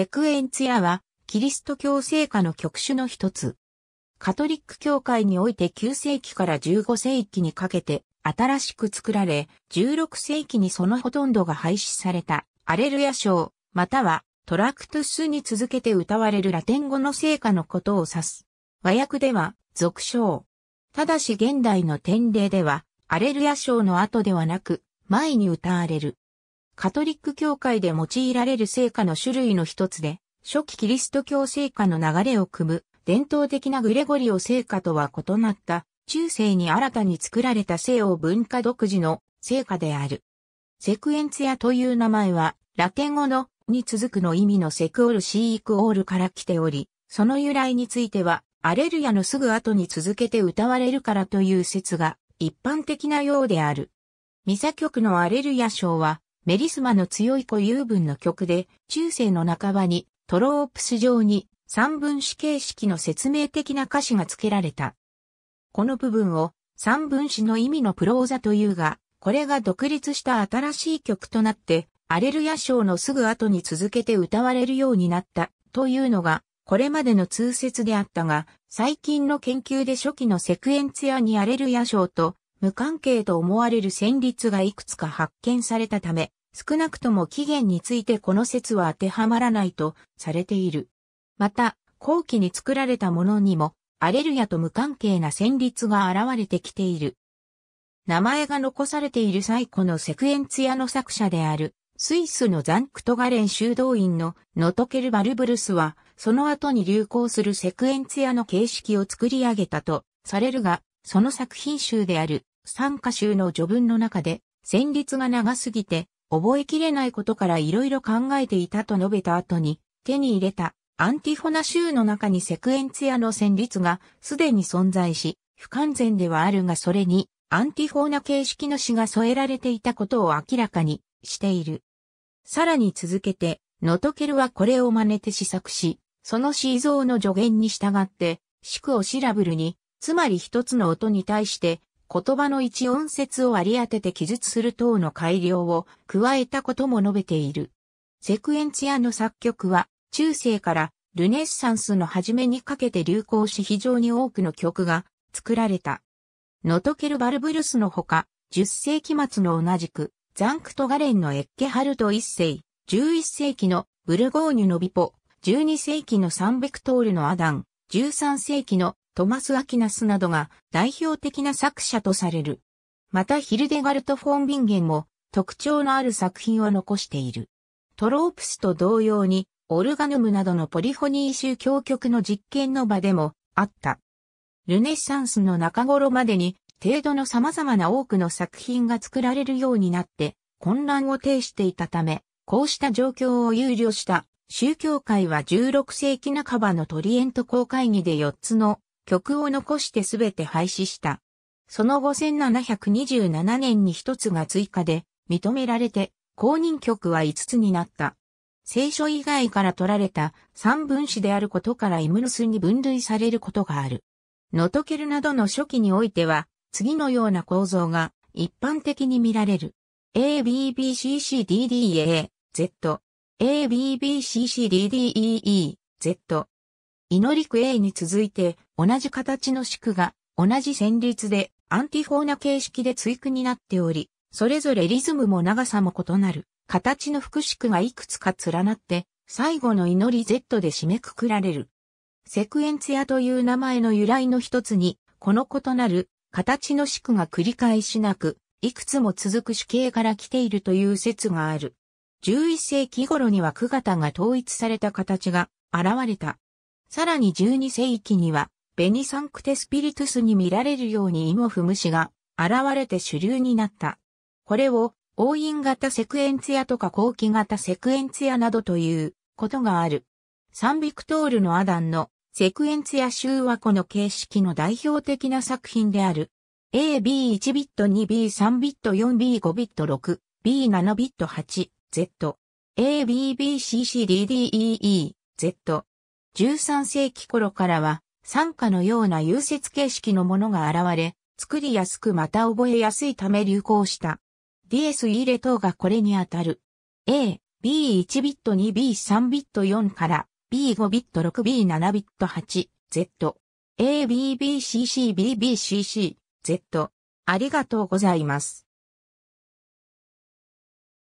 セクエンツヤは、キリスト教聖歌の曲種の一つ。カトリック教会において9世紀から15世紀にかけて新しく作られ、16世紀にそのほとんどが廃止されたアレルヤ賞、またはトラクトゥスに続けて歌われるラテン語の聖歌のことを指す。和訳では、俗称。ただし現代の典礼では、アレルヤ賞の後ではなく、前に歌われる。カトリック教会で用いられる聖歌の種類の一つで、初期キリスト教聖歌の流れを組む伝統的なグレゴリオ聖歌とは異なった中世に新たに作られた西欧文化独自の聖火である。セクエンツヤという名前は、ラテン語のに続くの意味のセクオルシーイクオールから来ており、その由来については、アレルヤのすぐ後に続けて歌われるからという説が一般的なようである。ミサ曲のアレルヤ賞は、メリスマの強い固有分の曲で、中世の半ばにトロープス上に三分子形式の説明的な歌詞が付けられた。この部分を三分子の意味のプローザというが、これが独立した新しい曲となって、アレルヤ賞のすぐ後に続けて歌われるようになったというのが、これまでの通説であったが、最近の研究で初期のセクエンツヤにアレルヤ賞と無関係と思われる旋律がいくつか発見されたため、少なくとも起源についてこの説は当てはまらないとされている。また、後期に作られたものにも、アレルヤと無関係な旋律が現れてきている。名前が残されている最古のセクエンツヤの作者である、スイスのザンクトガレン修道院のノトケル・バルブルスは、その後に流行するセクエンツヤの形式を作り上げたとされるが、その作品集である参加集の序文の中で、旋律が長すぎて覚えきれないことからいろいろ考えていたと述べた後に、手に入れたアンティフォナ州の中にセクエンツヤの旋律がすでに存在し、不完全ではあるがそれにアンティフォーナ形式の詩が添えられていたことを明らかにしている。さらに続けて、ノトケルはこれを真似て試作し、その詩像の助言に従って、シ句をシラブルに、つまり一つの音に対して言葉の一音節を割り当てて記述する等の改良を加えたことも述べている。セクエンツアの作曲は中世からルネッサンスの初めにかけて流行し非常に多くの曲が作られた。ノトケル・バルブルスのほか、10世紀末の同じく、ザンクトガレンのエッケハルト1世、11世紀のブルゴーニュのビポ、12世紀のサンベクトールのアダン、13世紀のトマス・アキナスなどが代表的な作者とされる。またヒルデガルト・フォン・ビンゲンも特徴のある作品を残している。トロープスと同様に、オルガヌムなどのポリフォニー集教曲の実験の場でもあった。ルネッサンスの中頃までに、程度の様々な多くの作品が作られるようになって、混乱を呈していたため、こうした状況を憂慮した宗教界は16世紀半ばのトリエント公会議で4つの曲を残してすべて廃止した。その後1727年に一つが追加で認められて公認曲は5つになった。聖書以外から取られた三分子であることからイムルスに分類されることがある。ノトケルなどの初期においては、次のような構造が一般的に見られる。ABBCCDDA、Z、ABBCCDDEE、Z。祈り区 A に続いて同じ形の四が同じ旋律でアンティフォーナ形式で追句になっており、それぞれリズムも長さも異なる形の複式がいくつか連なって最後の祈り Z で締めくくられる。セクエンツ屋という名前の由来の一つに、この異なる形の式が繰り返しなく、いくつも続く主形から来ているという説がある。11世紀頃には九型が統一された形が現れた。さらに12世紀にはベニサンクテスピリトゥスに見られるようにイモフムシが現れて主流になった。これを王院型セクエンツヤとか後期型セクエンツヤなどということがある。サンビクトールのアダンのセクエンツヤ集はこの形式の代表的な作品である。A、B、1ビット、2、B、3ビット、4、B、5ビット、6、B、7ビット、8、Z。A、B、B、C、C、D、D、E、E、Z。13世紀頃からは、参加のような融雪形式のものが現れ、作りやすくまた覚えやすいため流行した。DS 入れ等がこれにあたる。A、B1 ビット 2B3 ビット4から B5 ビット 6B7 ビット 8Z。ABBCCBBCCZ。ありがとうございます。